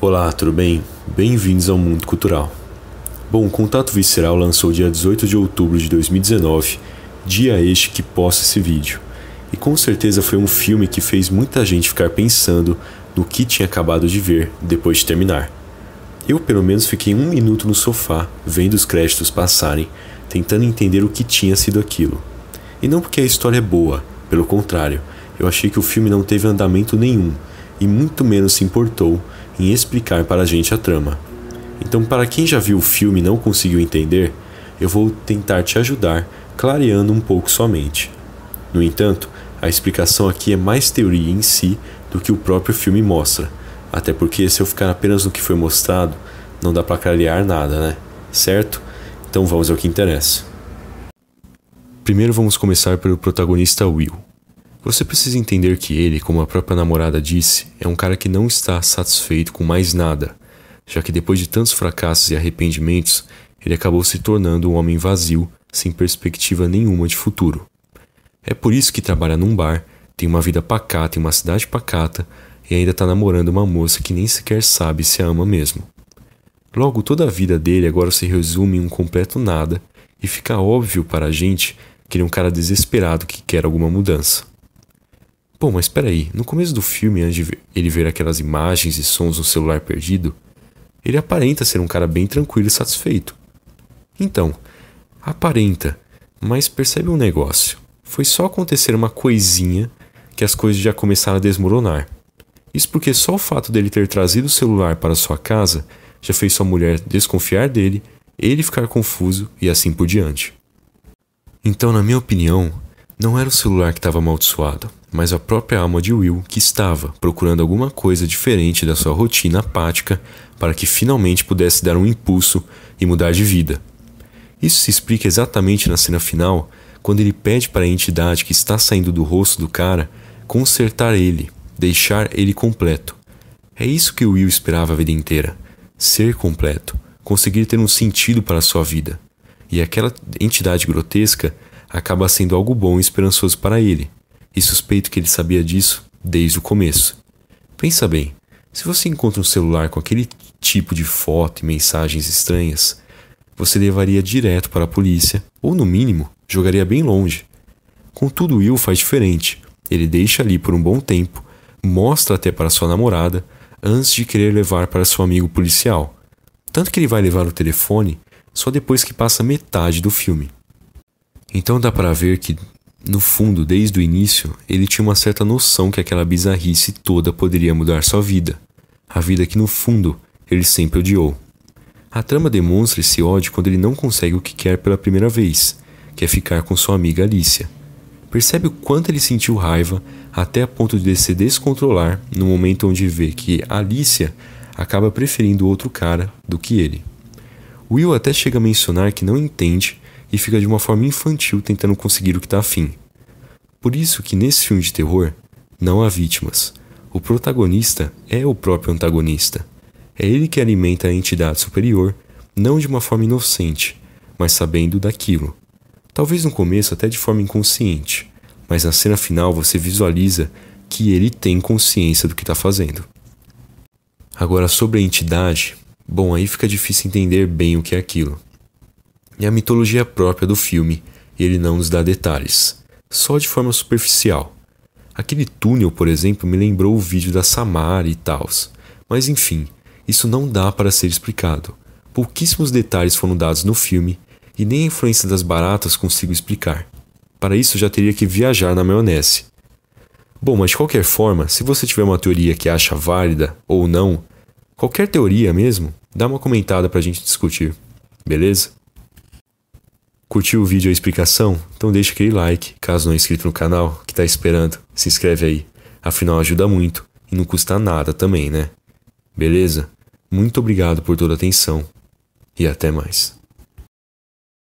Olá, tudo bem? Bem-vindos ao Mundo Cultural. Bom, Contato Visceral lançou dia 18 de outubro de 2019, dia este que posta esse vídeo. E com certeza foi um filme que fez muita gente ficar pensando no que tinha acabado de ver depois de terminar. Eu, pelo menos, fiquei um minuto no sofá, vendo os créditos passarem, tentando entender o que tinha sido aquilo. E não porque a história é boa, pelo contrário, eu achei que o filme não teve andamento nenhum, e muito menos se importou em explicar para a gente a trama. Então, para quem já viu o filme e não conseguiu entender, eu vou tentar te ajudar, clareando um pouco somente. No entanto, a explicação aqui é mais teoria em si do que o próprio filme mostra, até porque se eu ficar apenas no que foi mostrado, não dá para clarear nada, né? Certo? Então vamos ao que interessa. Primeiro vamos começar pelo protagonista Will. Você precisa entender que ele, como a própria namorada disse, é um cara que não está satisfeito com mais nada, já que depois de tantos fracassos e arrependimentos, ele acabou se tornando um homem vazio, sem perspectiva nenhuma de futuro. É por isso que trabalha num bar, tem uma vida pacata em uma cidade pacata e ainda está namorando uma moça que nem sequer sabe se a ama mesmo. Logo, toda a vida dele agora se resume em um completo nada e fica óbvio para a gente que ele é um cara desesperado que quer alguma mudança. Pô, mas peraí, no começo do filme, antes de ele ver aquelas imagens e sons no celular perdido, ele aparenta ser um cara bem tranquilo e satisfeito. Então, aparenta, mas percebe um negócio. Foi só acontecer uma coisinha que as coisas já começaram a desmoronar. Isso porque só o fato dele ter trazido o celular para sua casa já fez sua mulher desconfiar dele, ele ficar confuso e assim por diante. Então, na minha opinião, não era o celular que estava amaldiçoado, mas a própria alma de Will que estava procurando alguma coisa diferente da sua rotina apática para que finalmente pudesse dar um impulso e mudar de vida. Isso se explica exatamente na cena final, quando ele pede para a entidade que está saindo do rosto do cara consertar ele, deixar ele completo. É isso que Will esperava a vida inteira: ser completo, conseguir ter um sentido para a sua vida. E aquela entidade grotesca acaba sendo algo bom e esperançoso para ele, e suspeito que ele sabia disso desde o começo. Pensa bem, se você encontra um celular com aquele tipo de foto e mensagens estranhas, você levaria direto para a polícia, ou no mínimo, jogaria bem longe. Contudo, Will faz diferente. Ele deixa ali por um bom tempo, mostra até para sua namorada, antes de querer levar para seu amigo policial. Tanto que ele vai levar o telefone só depois que passa metade do filme. Então dá para ver que, no fundo, desde o início, ele tinha uma certa noção que aquela bizarrice toda poderia mudar sua vida. A vida que, no fundo, ele sempre odiou. A trama demonstra esse ódio quando ele não consegue o que quer pela primeira vez, que é ficar com sua amiga Alicia. Percebe o quanto ele sentiu raiva até a ponto de se descontrolar no momento onde vê que Alicia acaba preferindo outro cara do que ele. Will até chega a mencionar que não entende e fica de uma forma infantil tentando conseguir o que está afim. Por isso que nesse filme de terror não há vítimas. O protagonista é o próprio antagonista. É ele que alimenta a entidade superior, não de uma forma inocente, mas sabendo daquilo. Talvez no começo até de forma inconsciente, mas na cena final você visualiza que ele tem consciência do que está fazendo. Agora sobre a entidade, bom, aí fica difícil entender bem o que é aquilo e é a mitologia própria do filme, e ele não nos dá detalhes, só de forma superficial. Aquele túnel, por exemplo, me lembrou o vídeo da Samara e tals, mas enfim, isso não dá para ser explicado. Pouquíssimos detalhes foram dados no filme e nem a influência das baratas consigo explicar. Para isso já teria que viajar na maionese. Bom, mas de qualquer forma, se você tiver uma teoria que acha válida ou não, qualquer teoria mesmo, dá uma comentada para a gente discutir, beleza? Curtiu o vídeo e a explicação? Então deixa aquele like, caso não é inscrito no canal, que tá esperando, se inscreve aí. Afinal ajuda muito e não custa nada também, né? Beleza? Muito obrigado por toda a atenção e até mais.